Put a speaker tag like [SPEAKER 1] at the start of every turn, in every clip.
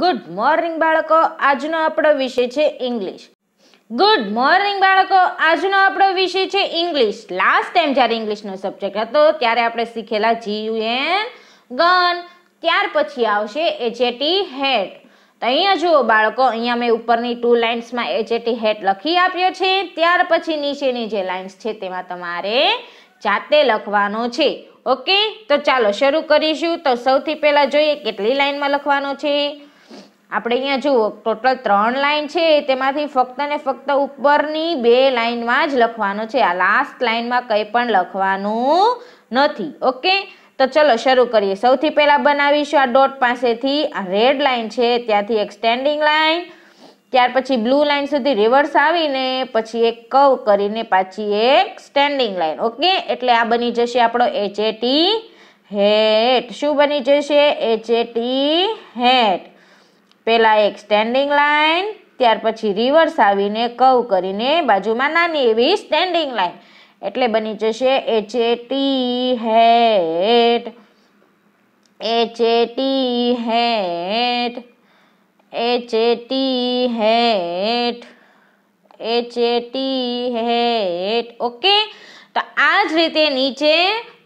[SPEAKER 1] good morning બાળકો આજનો આપણો વિષય છે ઇંગ્લિશ ગુડ મોર્નિંગ બાળકો આજનો આપણો વિષય છે ઇંગ્લિશ લાસ્ટ ટાઈમ જ્યારે ઇંગ્લિશનો સબ્જેક્ટ હતો ત્યારે આપણે શીખેલા જી જીયુએન ગન ત્યાર પછી આવશે એજેટી હેડ તો અહીંયા જુઓ બાળકો અહીંયા મેં ઉપરની ટુ લાઇન્સમાં એજેટી હેડ લખી આપ્યો છે ત્યાર પછી નીચેની જે લાઇન્સ છે તેમાં તમારે જાતે લખવાનો છે ઓકે તો ચાલો શરૂ કરીશું તો સૌથી પહેલાં જોઈએ કેટલી લાઇનમાં લખવાનો છે આપણે અહીંયા જુઓ ટોટલ ત્રણ લાઈન છે તેમાંથી ફક્ત ને ફક્ત ઉપરની બે લાઈનમાં જ લખવાનો છે આ લાસ્ટ લાઈનમાં કંઈ પણ લખવાનું નથી ઓકે તો ચલો શરૂ કરીએ સૌથી પહેલાં બનાવીશું આ ડોટ પાસેથી આ રેડ લાઈન છે ત્યાંથી એક સ્ટેન્ડિંગ લાઈન ત્યાર પછી બ્લુ લાઈન સુધી રિવર્સ આવીને પછી એક કવ કરીને પાછી એક સ્ટેન્ડિંગ લાઈન ઓકે એટલે આ બની જશે આપણો એચએટી હેટ શું બની જશે એચએટી હેટ પહેલાં એક સ્ટેન્ડિંગ લાઇન ત્યાર પછી રિવર્સ આવીને કવ કરીને બાજુમાં નાની એવી સ્ટેન્ડિંગ લાઇન એટલે બની જશે H A T hat H A T hat H A T hat H A T hat okay તો આ જ રીતે નીચે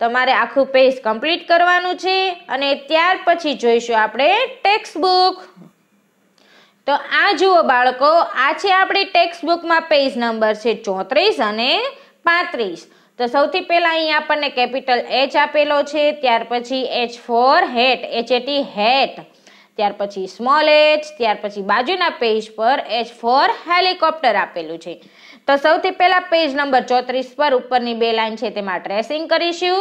[SPEAKER 1] તમારે આખું પેજ કમ્પ્લીટ કરવાનું છે અને ત્યાર પછી જોઈશું આપણે ટેક્સ્ટ બુક તો આ જુઓ બાળકો આ છે આપણી ટેક્સ્ટ બુકમાં પેજ નંબર છે ચોત્રીસ અને પાંત્રીસ તો સૌથી પહેલાં અહીં આપણને કેપિટલ એચ આપેલો છે ત્યાર પછી H for hat H A T hat ત્યાર પછી સ્મોલ એચ ત્યાર પછી બાજુના પેજ પર એચ ફોર હેલિકોપ્ટર આપેલું છે તો સૌથી પહેલાં પેજ નંબર ચોત્રીસ પર ઉપરની બે લાઇન છે તેમાં ટ્રેસિંગ કરીશું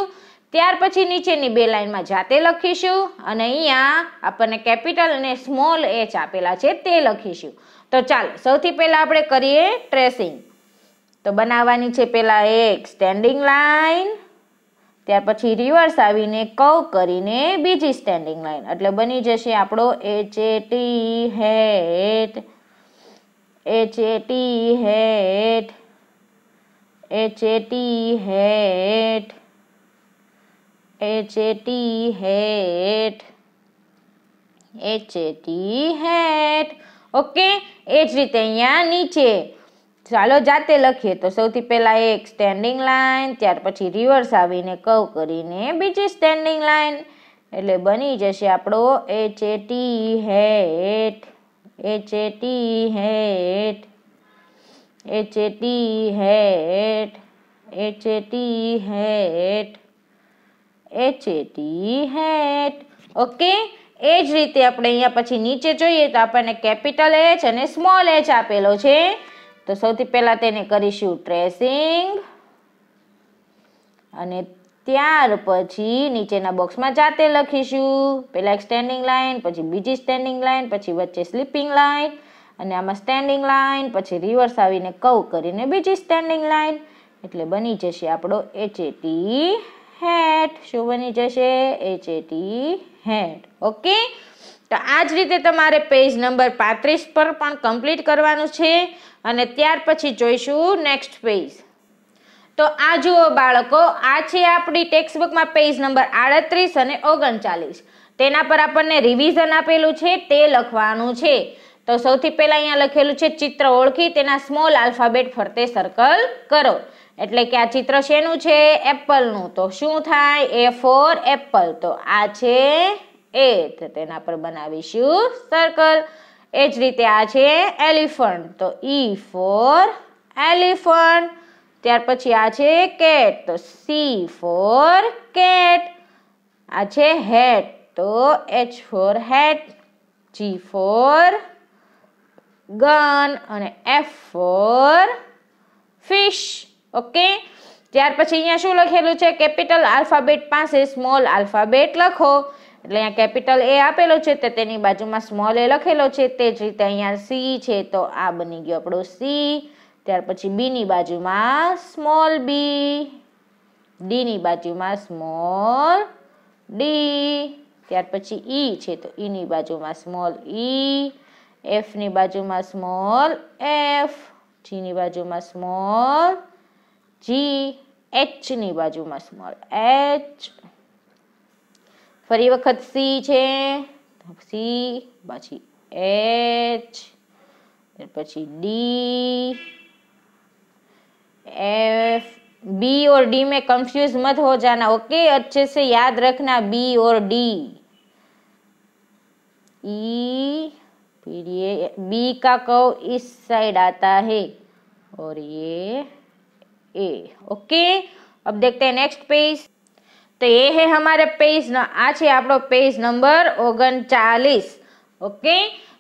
[SPEAKER 1] ત્યાર પછી નીચેની બે લાઇનમાં જાતે લખીશું અને અહીંયા આપણને કેપિટલ અને સ્મોલ એચ આપેલા છે તે લખીશું તો ચાલો સૌથી પહેલાં આપણે કરીએ ટ્રેસિંગ તો બનાવવાની છે પહેલાં એક સ્ટેન્ડિંગ લાઇન ત્યાર પછી રિવર્સ આવીને કવ કરીને બીજી સ્ટેન્ડિંગ લાઇન એટલે બની જશે આપણો H A T hat H A T hat H A T hat H A T hat H A T hat okay એ જ રીતે અહીંયા નીચે ચાલો જાતે લખીએ તો સૌથી પહેલાં એક સ્ટેન્ડિંગ લાઈન ત્યાર પછી રિવર્સ આવીને કવ કરીને બીજી સ્ટેન્ડિંગ લાઇન એટલે બની જશે આપણો H A T hat H A T hat H A T hat H A T hat H A T hat okay એ જ રીતે આપણે અહીંયા પછી નીચે જોઈએ તો આપણને કેપિટલ એચ અને સ્મોલ એચ આપેલો છે તો સૌથી પહેલાં તેને કરીશું ટ્રેસિંગ અને ત્યાર પછી નીચેના બોક્સમાં જાતે લખીશું પહેલાં એક સ્ટેન્ડિંગ લાઇન પછી બીજી સ્ટેન્ડિંગ લાઇન પછી વચ્ચે સ્લીપિંગ લાઇન અને આમાં સ્ટેન્ડિંગ લાઇન પછી રિવર્સ આવીને કવ કરીને બીજી સ્ટેન્ડિંગ લાઇન એટલે બની જશે આપણો એચએટી હેટ શું બની જશે H A T hat okay તો આ જ રીતે તમારે પેજ નંબર પાંત્રીસ પર પણ કમ્પ્લીટ કરવાનું છે અને ત્યાર પછી જોઈશું નેક્સ્ટ પેજ તો આ જુઓ બાળકો આ છે આપણી ટેક્સ્ટબુકમાં પેજ નંબર આડત્રીસ અને ઓગણચાલીસ તેના પર આપણને રિવિઝન આપેલું છે તે લખવાનું છે તો સૌથી પહેલાં અહીંયા લખેલું છે ચિત્ર ઓળખી તેના સ્મોલ આલ્ફાબેટ ફરતે સર્કલ કરો એટલે કે આ ચિત્ર શેનું છે એપલનું તો શું થાય એ ફોર એપલ તો આ છે એ તેના પર બનાવીશું સર્કલ એ જ રીતે આ છે એલિફન્ટ તો ઈ ફોર એલિફન્ટ ત્યાર પછી આ છે કેટ તો સી ફોર કેટ આ છે હેટ તો H for hat G for gun અને એફ ફોર ફિશ ઓકે ત્યાર પછી અહીંયા શું લખેલું છે કેપિટલ આલ્ફાબેટ પાસે સ્મોલ આલ્ફાબેટ લખો એટલે અહીંયા કેપિટલ એ આપેલો છે તો તેની બાજુમાં સ્મોલ એ લખેલો છે તે જ રીતે અહીંયા સી છે તો આ બની ગયો આપણો સી ત્યાર પછી બીની બાજુમાં સ્મોલ બી ડીની બાજુમાં સ્મોલ ડી ત્યાર પછી ઈ છે તો ઈની બાજુમાં સ્મોલ ઈ એફની બાજુમાં સ્મોલ એફ જીની બાજુમાં સ્મોલ જી એચની બાજુમાં સ્મોલ એચ ફરી વખત સી છે સી પછી એચ પછી डी एफ बी और डी में कंफ्यूज मत हो जाना ओके अच्छे से याद रखना बी और डी ई फिर ये बी का कव इस साइड आता है और ये ए ओके अब देखते हैं नेक्स्ट पेज तो ये है हमारे पेज न आ છે આપણો પેજ નંબર 39 ઓકે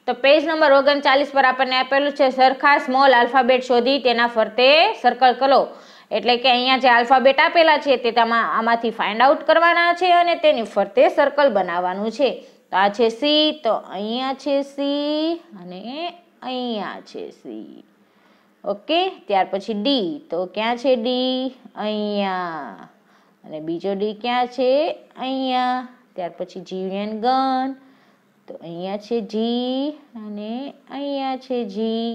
[SPEAKER 1] તો પેજ નંબર ઓગણચાલીસ પર આપણને આપેલું છે સરખા સ્મોલ આલ્ફાબેટ શોધી તેના ફરતે સર્કલ કરો એટલે કે અહીંયા જે આલ્ફાબેટ આપેલા છે તે તેમાં આમાંથી ફાઇન્ડ આઉટ કરવાના છે અને તેની ફરતે સર્કલ બનાવવાનું છે તો આ છે સી તો અહીંયા છે સી અને અહીંયા છે સી ઓકે ત્યાર પછી ડી તો ક્યાં છે ડી અહીંયા અને બીજો ડી ક્યાં છે અહીંયા ત્યાર પછી જીવન ગન તો અહીંયા છે જી અને અહીંયા છે જી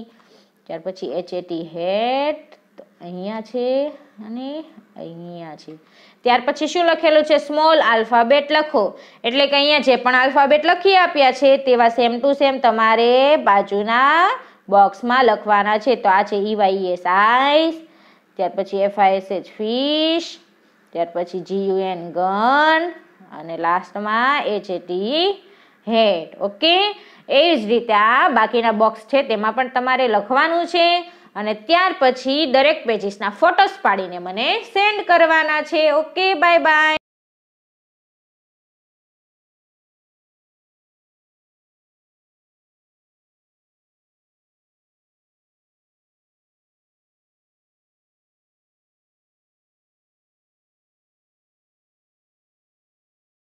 [SPEAKER 1] ત્યાર પછી એટી હેટ તો અહીંયા છે અને અહીંયા છે ત્યાર પછી શું લખેલું છે સ્મોલ આલ્ફાબેટ લખો એટલે કે અહીંયા જે પણ આલ્ફાબેટ લખી આપ્યા છે તેવા સેમ ટુ સેમ તમારે બાજુના બોક્સમાં લખવાના છે તો આ છે ઈવાઈએસ e આઈસ e ત્યાર પછી એફઆઈએસએચ ફિશ ત્યાર પછી જીયુએન ગન અને લાસ્ટમાં એચ એચએટી હેડ ઓકે એ જ રીતે આ બાકીના બોક્સ છે તેમાં પણ તમારે લખવાનું છે અને ત્યાર પછી દરેક પેજીસના ફોટોસ પાડીને મને સેન્ડ કરવાના છે ઓકે બાય બાય